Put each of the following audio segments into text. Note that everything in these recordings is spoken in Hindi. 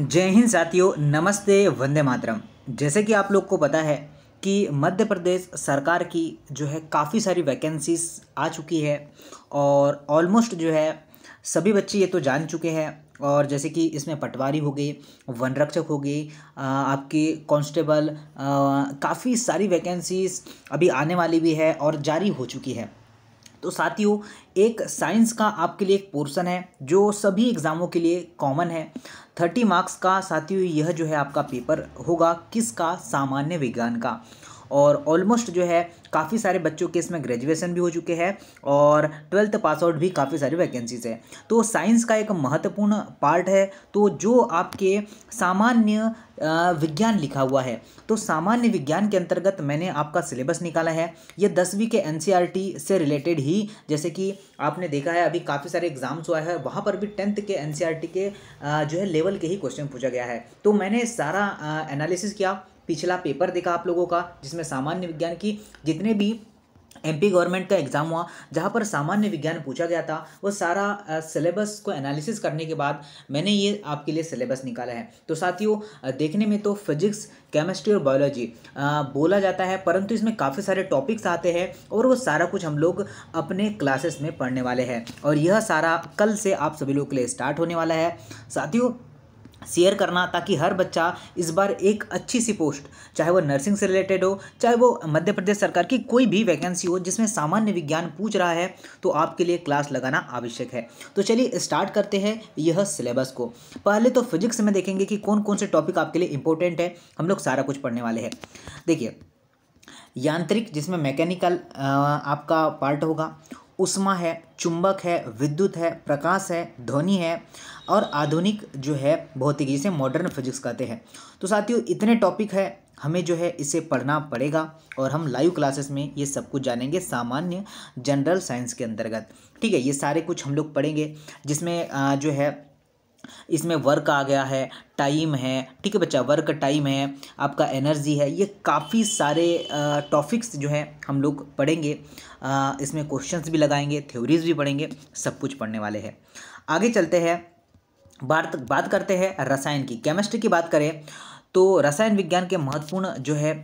जय हिंद साथियों नमस्ते वंदे मातरम जैसे कि आप लोग को पता है कि मध्य प्रदेश सरकार की जो है काफ़ी सारी वैकेंसीज आ चुकी है और ऑलमोस्ट जो है सभी बच्चे ये तो जान चुके हैं और जैसे कि इसमें पटवारी हो गई वन रक्षक हो गई आपके कांस्टेबल काफ़ी सारी वैकेंसीज अभी आने वाली भी है और जारी हो चुकी है तो साथियों एक साइंस का आपके लिए एक पोर्शन है जो सभी एग्ज़ामों के लिए कॉमन है थर्टी मार्क्स का साथियों यह जो है आपका पेपर होगा किसका सामान्य विज्ञान का और ऑलमोस्ट जो है काफ़ी सारे बच्चों के इसमें ग्रेजुएशन भी हो चुके हैं और ट्वेल्थ पास आउट भी काफ़ी सारी वैकेंसीज है तो साइंस का एक महत्वपूर्ण पार्ट है तो जो आपके सामान्य विज्ञान लिखा हुआ है तो सामान्य विज्ञान के अंतर्गत मैंने आपका सिलेबस निकाला है ये दसवीं के एन e से रिलेटेड ही जैसे कि आपने देखा है अभी काफ़ी सारे एग्जाम्स हुआ है वहाँ पर भी टेंथ के एन e के जो है लेवल के ही क्वेश्चन पूछा गया है तो मैंने सारा एनालिसिस किया पिछला पेपर देखा आप लोगों का जिसमें सामान्य विज्ञान की जितने भी एमपी गवर्नमेंट का एग्ज़ाम हुआ जहाँ पर सामान्य विज्ञान पूछा गया था वो सारा सिलेबस को एनालिसिस करने के बाद मैंने ये आपके लिए सिलेबस निकाला है तो साथियों देखने में तो फिजिक्स केमिस्ट्री और बायोलॉजी बोला जाता है परंतु इसमें काफ़ी सारे टॉपिक्स आते हैं और वो सारा कुछ हम लोग अपने क्लासेस में पढ़ने वाले हैं और यह सारा कल से आप सभी लोगों के लिए स्टार्ट होने वाला है साथियों शेयर करना ताकि हर बच्चा इस बार एक अच्छी सी पोस्ट चाहे वो नर्सिंग से रिलेटेड हो चाहे वो मध्य प्रदेश सरकार की कोई भी वैकेंसी हो जिसमें सामान्य विज्ञान पूछ रहा है तो आपके लिए क्लास लगाना आवश्यक है तो चलिए स्टार्ट करते हैं यह सिलेबस को पहले तो फिजिक्स में देखेंगे कि कौन कौन से टॉपिक आपके लिए इंपॉर्टेंट है हम लोग सारा कुछ पढ़ने वाले हैं देखिए यांत्रिक जिसमें मैकेनिकल आपका पार्ट होगा उष्मा है चुंबक है विद्युत है प्रकाश है ध्वनि है और आधुनिक जो है भौतिकी जिसे मॉडर्न फिजिक्स कहते हैं तो साथियों इतने टॉपिक है हमें जो है इसे पढ़ना पड़ेगा और हम लाइव क्लासेस में ये सब कुछ जानेंगे सामान्य जनरल साइंस के अंतर्गत ठीक है ये सारे कुछ हम लोग पढ़ेंगे जिसमें जो है इसमें वर्क आ गया है टाइम है ठीक है बच्चा वर्क टाइम है आपका एनर्जी है ये काफ़ी सारे टॉपिक्स जो हैं हम लोग पढ़ेंगे आ, इसमें क्वेश्चंस भी लगाएंगे थ्योरीज भी पढ़ेंगे सब कुछ पढ़ने वाले हैं आगे चलते हैं बात बात करते हैं रसायन की केमिस्ट्री की बात करें तो रसायन विज्ञान के महत्वपूर्ण जो है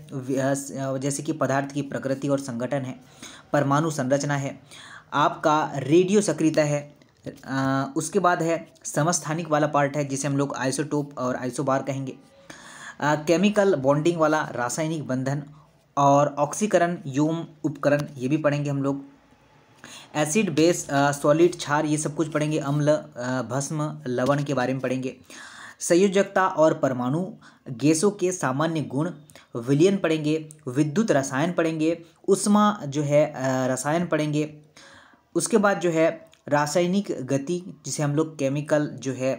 जैसे कि पदार्थ की प्रकृति और संगठन है परमाणु संरचना है आपका रेडियो सक्रियता है उसके बाद है समस्थानिक वाला पार्ट है जिसे हम लोग आइसोटोप और आइसोबार कहेंगे केमिकल बॉन्डिंग वाला रासायनिक बंधन और ऑक्सीकरण योम उपकरण ये भी पढ़ेंगे हम लोग एसिड बेस सॉलिड क्षार ये सब कुछ पढ़ेंगे अम्ल भस्म लवण के बारे में पढ़ेंगे संयोजकता और परमाणु गैसों के सामान्य गुण विलियन पढ़ेंगे विद्युत रसायन पढ़ेंगे उष्मा जो है रसायन पढ़ेंगे उसके बाद जो है रासायनिक गति जिसे हम लोग केमिकल जो है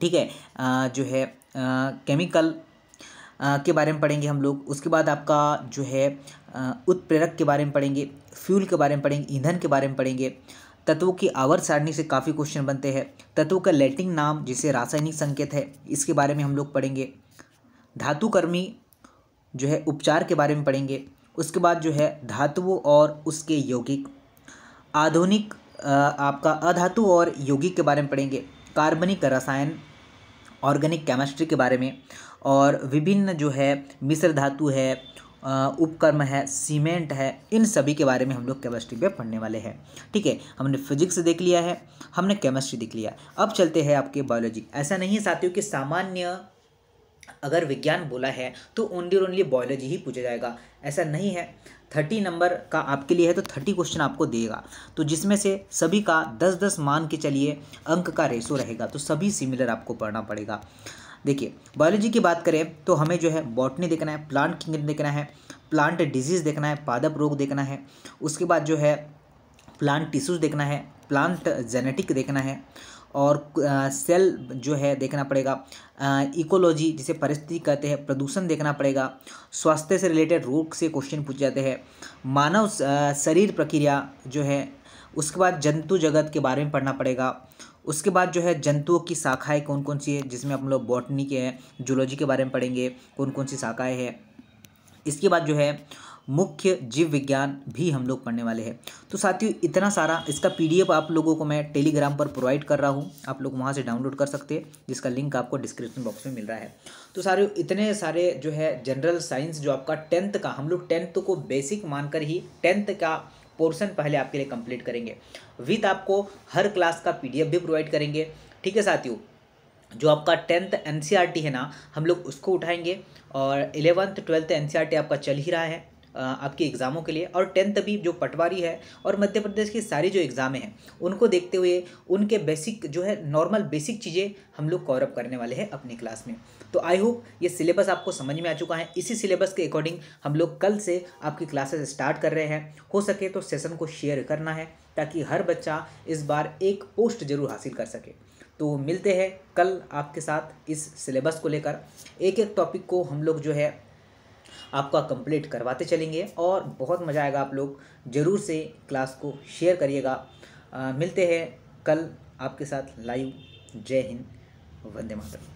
ठीक है जो है केमिकल के बारे में पढ़ेंगे हम लोग उसके बाद आपका जो है उत्प्रेरक के बारे में पढ़ेंगे फ्यूल के बारे में पढ़ेंगे ईंधन के बारे में पढ़ेंगे तत्वों की आवर सारणी से काफ़ी क्वेश्चन बनते हैं तत्वों का लैटिन नाम जिसे रासायनिक संकेत है इसके बारे में हम लोग पढ़ेंगे धातुकर्मी जो है उपचार के बारे में पढ़ेंगे उसके बाद जो है धातुओं और उसके यौगिक आधुनिक आपका अधातु और यौगिक के बारे में पढ़ेंगे कार्बनिक रसायन ऑर्गेनिक केमिस्ट्री के बारे में और विभिन्न जो है मिश्र धातु है उपकर्म है सीमेंट है इन सभी के बारे में हम लोग केमिस्ट्री पे पढ़ने वाले हैं ठीक है हमने फिजिक्स देख लिया है हमने केमिस्ट्री देख लिया अब चलते हैं आपके बायोलॉजी ऐसा नहीं है साथियों कि सामान्य अगर विज्ञान बोला है तो ओनली और ओनली बायोलॉजी ही पूछा जाएगा ऐसा नहीं है थर्टी नंबर का आपके लिए है तो थर्टी क्वेश्चन आपको देगा तो जिसमें से सभी का दस दस मान के चलिए अंक का रेशो रहेगा तो सभी सिमिलर आपको पढ़ना पड़ेगा देखिए बायोलॉजी की बात करें तो हमें जो है बॉटनी देखना है प्लांट किंगडम देखना है प्लांट डिजीज़ देखना है पादप रोग देखना है उसके बाद जो है प्लांट टिश्यूज देखना है प्लांट जेनेटिक देखना है और सेल जो है देखना पड़ेगा इकोलॉजी जिसे परिस्थिति कहते हैं प्रदूषण देखना पड़ेगा स्वास्थ्य से रिलेटेड रोग से क्वेश्चन पूछ जाते हैं मानव शरीर प्रक्रिया जो है उसके बाद जंतु जगत के बारे में पढ़ना पड़ेगा उसके बाद जो है जंतुओं की शाखाएँ कौन कौन सी है जिसमें हम लोग बॉटनी के हैं जूलॉजी के बारे में पढ़ेंगे कौन कौन सी शाखाएँ हैं इसके बाद जो है मुख्य जीव विज्ञान भी हम लोग पढ़ने वाले हैं तो साथियों इतना सारा इसका पीडीएफ आप लोगों को मैं टेलीग्राम पर प्रोवाइड कर रहा हूँ आप लोग वहाँ से डाउनलोड कर सकते हैं जिसका लिंक आपको डिस्क्रिप्शन बॉक्स में मिल रहा है तो सारे इतने सारे जो है जनरल साइंस जो आपका टेंथ का हम लोग टेंथ को बेसिक मानकर ही टेंथ का पोर्सन पहले आपके लिए कंप्लीट करेंगे विथ आपको हर क्लास का पी भी प्रोवाइड करेंगे ठीक है साथियों जो आपका टेंथ एन e है ना हम लोग उसको उठाएंगे और इलेवंथ ट्वेल्थ एन आपका चल ही रहा है आपके एग्ज़ामों के लिए और टेंथ भी जो पटवारी है और मध्य प्रदेश की सारी जो एग्ज़ामें हैं उनको देखते हुए उनके बेसिक जो है नॉर्मल बेसिक चीज़ें हम लोग कॉरअप करने वाले हैं अपनी क्लास में तो आई होप ये सिलेबस आपको समझ में आ चुका है इसी सिलेबस के अकॉर्डिंग हम लोग कल से आपकी क्लासेस स्टार्ट कर रहे हैं हो सके तो सेशन को शेयर करना है ताकि हर बच्चा इस बार एक पोस्ट जरूर हासिल कर सके तो मिलते हैं कल आपके साथ इस सिलेबस को लेकर एक एक टॉपिक को हम लोग जो है आपका कंप्लीट करवाते चलेंगे और बहुत मज़ा आएगा आप लोग ज़रूर से क्लास को शेयर करिएगा मिलते हैं कल आपके साथ लाइव जय हिंद वंदे मातरम